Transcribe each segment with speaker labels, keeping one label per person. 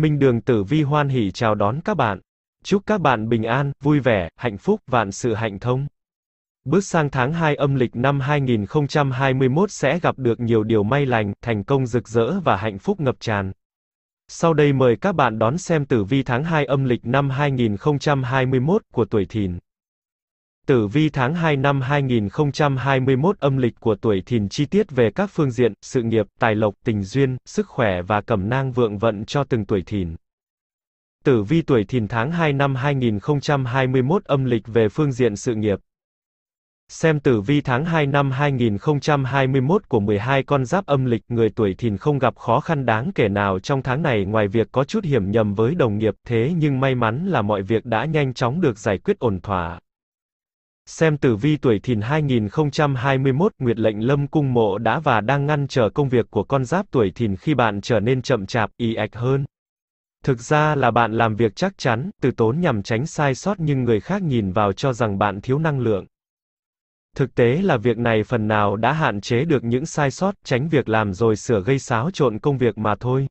Speaker 1: Minh Đường Tử Vi hoan hỉ chào đón các bạn. Chúc các bạn bình an, vui vẻ, hạnh phúc, vạn sự hạnh thông. Bước sang tháng 2 âm lịch năm 2021 sẽ gặp được nhiều điều may lành, thành công rực rỡ và hạnh phúc ngập tràn. Sau đây mời các bạn đón xem tử vi tháng 2 âm lịch năm 2021 của tuổi Thìn. Tử vi tháng 2 năm 2021 âm lịch của tuổi thìn chi tiết về các phương diện, sự nghiệp, tài lộc, tình duyên, sức khỏe và cẩm nang vượng vận cho từng tuổi thìn. Tử vi tuổi thìn tháng 2 năm 2021 âm lịch về phương diện sự nghiệp. Xem tử vi tháng 2 năm 2021 của 12 con giáp âm lịch, người tuổi thìn không gặp khó khăn đáng kể nào trong tháng này ngoài việc có chút hiểm nhầm với đồng nghiệp, thế nhưng may mắn là mọi việc đã nhanh chóng được giải quyết ổn thỏa. Xem tử vi tuổi thìn 2021, Nguyệt lệnh lâm cung mộ đã và đang ngăn trở công việc của con giáp tuổi thìn khi bạn trở nên chậm chạp, y ạch hơn. Thực ra là bạn làm việc chắc chắn, từ tốn nhằm tránh sai sót nhưng người khác nhìn vào cho rằng bạn thiếu năng lượng. Thực tế là việc này phần nào đã hạn chế được những sai sót, tránh việc làm rồi sửa gây xáo trộn công việc mà thôi.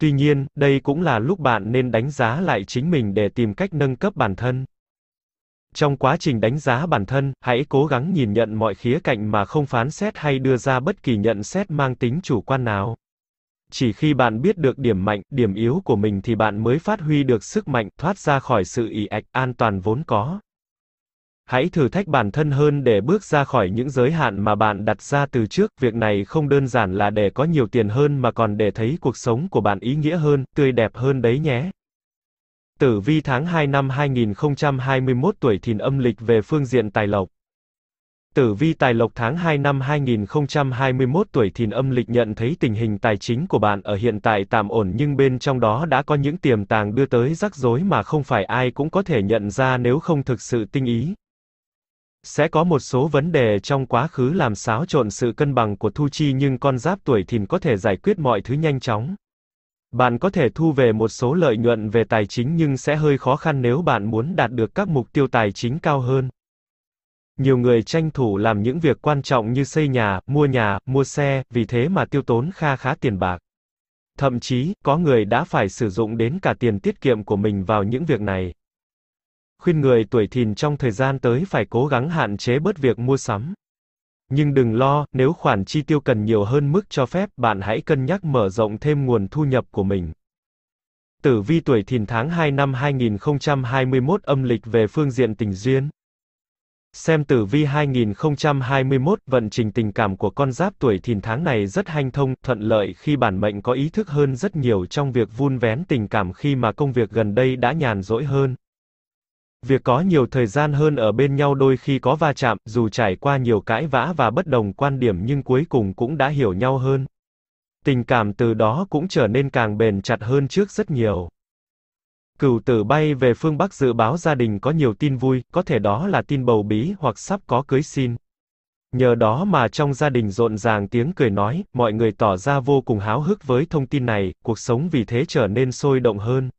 Speaker 1: Tuy nhiên, đây cũng là lúc bạn nên đánh giá lại chính mình để tìm cách nâng cấp bản thân. Trong quá trình đánh giá bản thân, hãy cố gắng nhìn nhận mọi khía cạnh mà không phán xét hay đưa ra bất kỳ nhận xét mang tính chủ quan nào. Chỉ khi bạn biết được điểm mạnh, điểm yếu của mình thì bạn mới phát huy được sức mạnh, thoát ra khỏi sự ỉ ạch an toàn vốn có. Hãy thử thách bản thân hơn để bước ra khỏi những giới hạn mà bạn đặt ra từ trước, việc này không đơn giản là để có nhiều tiền hơn mà còn để thấy cuộc sống của bạn ý nghĩa hơn, tươi đẹp hơn đấy nhé. Tử vi tháng 2 năm 2021 tuổi thìn âm lịch về phương diện tài lộc. Tử vi tài lộc tháng 2 năm 2021 tuổi thìn âm lịch nhận thấy tình hình tài chính của bạn ở hiện tại tạm ổn nhưng bên trong đó đã có những tiềm tàng đưa tới rắc rối mà không phải ai cũng có thể nhận ra nếu không thực sự tinh ý. Sẽ có một số vấn đề trong quá khứ làm xáo trộn sự cân bằng của Thu Chi nhưng con giáp tuổi thìn có thể giải quyết mọi thứ nhanh chóng. Bạn có thể thu về một số lợi nhuận về tài chính nhưng sẽ hơi khó khăn nếu bạn muốn đạt được các mục tiêu tài chính cao hơn. Nhiều người tranh thủ làm những việc quan trọng như xây nhà, mua nhà, mua xe, vì thế mà tiêu tốn kha khá tiền bạc. Thậm chí, có người đã phải sử dụng đến cả tiền tiết kiệm của mình vào những việc này. Khuyên người tuổi thìn trong thời gian tới phải cố gắng hạn chế bớt việc mua sắm. Nhưng đừng lo, nếu khoản chi tiêu cần nhiều hơn mức cho phép, bạn hãy cân nhắc mở rộng thêm nguồn thu nhập của mình. Tử vi tuổi thìn tháng 2 năm 2021 âm lịch về phương diện tình duyên. Xem tử vi 2021, vận trình tình cảm của con giáp tuổi thìn tháng này rất hanh thông, thuận lợi khi bản mệnh có ý thức hơn rất nhiều trong việc vun vén tình cảm khi mà công việc gần đây đã nhàn rỗi hơn. Việc có nhiều thời gian hơn ở bên nhau đôi khi có va chạm, dù trải qua nhiều cãi vã và bất đồng quan điểm nhưng cuối cùng cũng đã hiểu nhau hơn. Tình cảm từ đó cũng trở nên càng bền chặt hơn trước rất nhiều. Cửu tử bay về phương Bắc dự báo gia đình có nhiều tin vui, có thể đó là tin bầu bí hoặc sắp có cưới xin. Nhờ đó mà trong gia đình rộn ràng tiếng cười nói, mọi người tỏ ra vô cùng háo hức với thông tin này, cuộc sống vì thế trở nên sôi động hơn.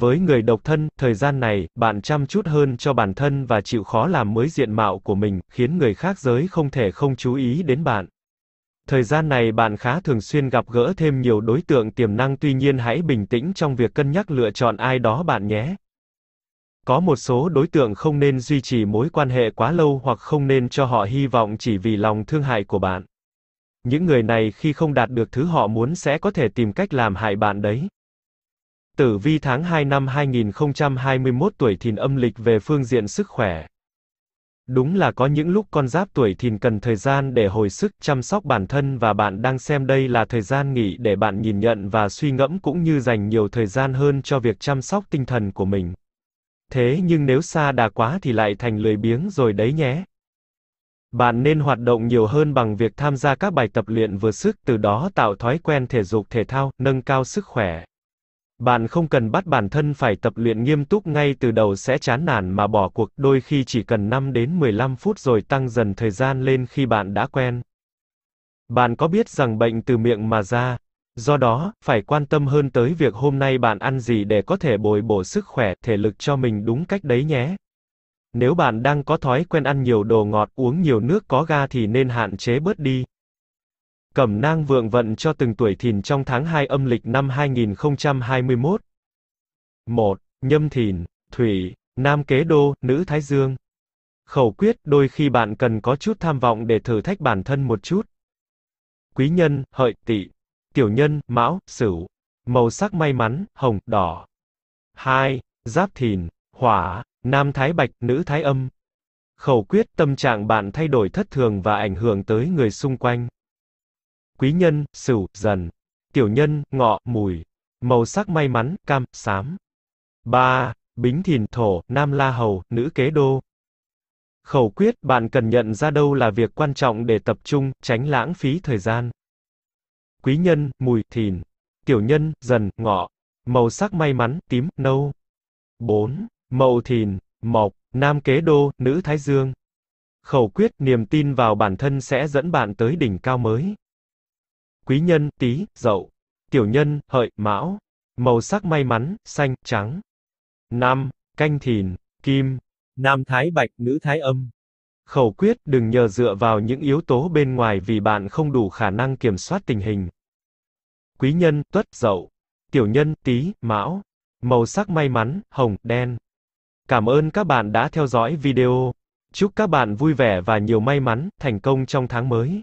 Speaker 1: Với người độc thân, thời gian này, bạn chăm chút hơn cho bản thân và chịu khó làm mới diện mạo của mình, khiến người khác giới không thể không chú ý đến bạn. Thời gian này bạn khá thường xuyên gặp gỡ thêm nhiều đối tượng tiềm năng tuy nhiên hãy bình tĩnh trong việc cân nhắc lựa chọn ai đó bạn nhé. Có một số đối tượng không nên duy trì mối quan hệ quá lâu hoặc không nên cho họ hy vọng chỉ vì lòng thương hại của bạn. Những người này khi không đạt được thứ họ muốn sẽ có thể tìm cách làm hại bạn đấy. Tử vi tháng 2 năm 2021 tuổi thìn âm lịch về phương diện sức khỏe. Đúng là có những lúc con giáp tuổi thìn cần thời gian để hồi sức, chăm sóc bản thân và bạn đang xem đây là thời gian nghỉ để bạn nhìn nhận và suy ngẫm cũng như dành nhiều thời gian hơn cho việc chăm sóc tinh thần của mình. Thế nhưng nếu xa đà quá thì lại thành lười biếng rồi đấy nhé. Bạn nên hoạt động nhiều hơn bằng việc tham gia các bài tập luyện vừa sức, từ đó tạo thói quen thể dục thể thao, nâng cao sức khỏe. Bạn không cần bắt bản thân phải tập luyện nghiêm túc ngay từ đầu sẽ chán nản mà bỏ cuộc, đôi khi chỉ cần 5 đến 15 phút rồi tăng dần thời gian lên khi bạn đã quen. Bạn có biết rằng bệnh từ miệng mà ra, do đó phải quan tâm hơn tới việc hôm nay bạn ăn gì để có thể bồi bổ sức khỏe, thể lực cho mình đúng cách đấy nhé. Nếu bạn đang có thói quen ăn nhiều đồ ngọt, uống nhiều nước có ga thì nên hạn chế bớt đi. Cẩm nang vượng vận cho từng tuổi thìn trong tháng 2 âm lịch năm 2021. 1. Nhâm thìn, thủy, nam kế đô, nữ thái dương. Khẩu quyết, đôi khi bạn cần có chút tham vọng để thử thách bản thân một chút. Quý nhân, hợi, tỵ. Tiểu nhân, mão, sửu. Màu sắc may mắn, hồng, đỏ. 2. Giáp thìn, hỏa, nam thái bạch, nữ thái âm. Khẩu quyết, tâm trạng bạn thay đổi thất thường và ảnh hưởng tới người xung quanh quý nhân, sửu, dần. Tiểu nhân, ngọ, mùi. Màu sắc may mắn, cam, xám. Ba Bính thìn, thổ, nam la hầu, nữ kế đô. Khẩu quyết, bạn cần nhận ra đâu là việc quan trọng để tập trung, tránh lãng phí thời gian. Quý nhân, mùi, thìn. Tiểu nhân, dần, ngọ. Màu sắc may mắn, tím, nâu. Bốn Mậu thìn, mộc, nam kế đô, nữ thái dương. Khẩu quyết, niềm tin vào bản thân sẽ dẫn bạn tới đỉnh cao mới quý nhân, tý, dậu, tiểu nhân, hợi, mão. Màu sắc may mắn, xanh, trắng. Năm, canh thìn, kim. Nam thái bạch, nữ thái âm. Khẩu quyết, đừng nhờ dựa vào những yếu tố bên ngoài vì bạn không đủ khả năng kiểm soát tình hình. Quý nhân, tuất, dậu, tiểu nhân, tý, mão. Màu sắc may mắn, hồng, đen. Cảm ơn các bạn đã theo dõi video. Chúc các bạn vui vẻ và nhiều may mắn, thành công trong tháng mới.